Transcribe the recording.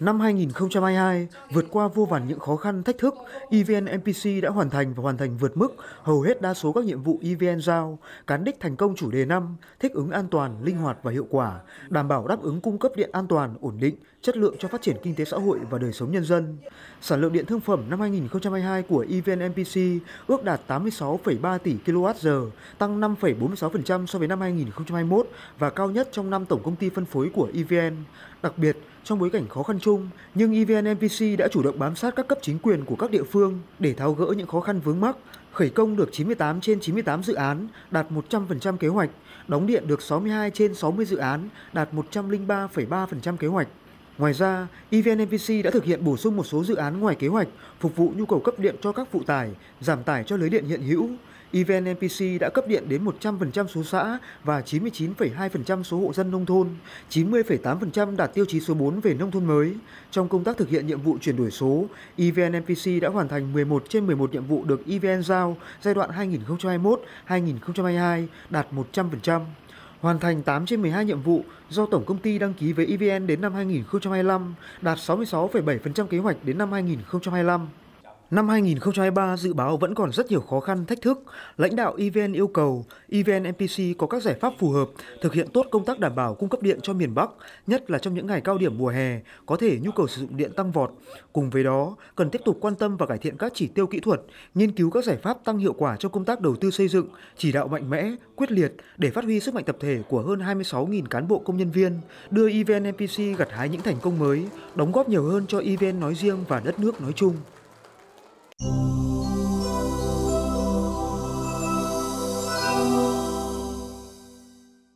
Năm 2022, vượt qua vô vàn những khó khăn, thách thức, EVN MPC đã hoàn thành và hoàn thành vượt mức hầu hết đa số các nhiệm vụ EVN giao, cán đích thành công chủ đề năm, thích ứng an toàn, linh hoạt và hiệu quả, đảm bảo đáp ứng cung cấp điện an toàn, ổn định, chất lượng cho phát triển kinh tế xã hội và đời sống nhân dân. Sản lượng điện thương phẩm năm 2022 của EVN MPC ước đạt 86,3 tỷ kWh, tăng 5,46% so với năm 2021 và cao nhất trong năm tổng công ty phân phối của EVN. Đặc biệt, trong bối cảnh khó khăn chung, nhưng EVN đã chủ động bám sát các cấp chính quyền của các địa phương để tháo gỡ những khó khăn vướng mắc, khởi công được 98 trên 98 dự án, đạt 100% kế hoạch, đóng điện được 62 trên 60 dự án, đạt 103,3% kế hoạch. Ngoài ra, EVN đã thực hiện bổ sung một số dự án ngoài kế hoạch phục vụ nhu cầu cấp điện cho các phụ tải, giảm tải cho lưới điện hiện hữu, EVN NPC đã cấp điện đến 100% số xã và 99,2% số hộ dân nông thôn, 90,8% đạt tiêu chí số 4 về nông thôn mới. Trong công tác thực hiện nhiệm vụ chuyển đổi số, EVN NPC đã hoàn thành 11 trên 11 nhiệm vụ được EVN giao giai đoạn 2021-2022 đạt 100% hoàn thành 8 trên 12 nhiệm vụ do Tổng Công ty đăng ký với EVN đến năm 2025, đạt 66,7% kế hoạch đến năm 2025. Năm 2023 dự báo vẫn còn rất nhiều khó khăn, thách thức. Lãnh đạo EVN yêu cầu EVN MPC có các giải pháp phù hợp, thực hiện tốt công tác đảm bảo cung cấp điện cho miền Bắc, nhất là trong những ngày cao điểm mùa hè, có thể nhu cầu sử dụng điện tăng vọt. Cùng với đó, cần tiếp tục quan tâm và cải thiện các chỉ tiêu kỹ thuật, nghiên cứu các giải pháp tăng hiệu quả cho công tác đầu tư xây dựng, chỉ đạo mạnh mẽ, quyết liệt để phát huy sức mạnh tập thể của hơn 26.000 cán bộ công nhân viên, đưa EVN MPC gặt hái những thành công mới, đóng góp nhiều hơn cho EVN nói riêng và đất nước nói chung.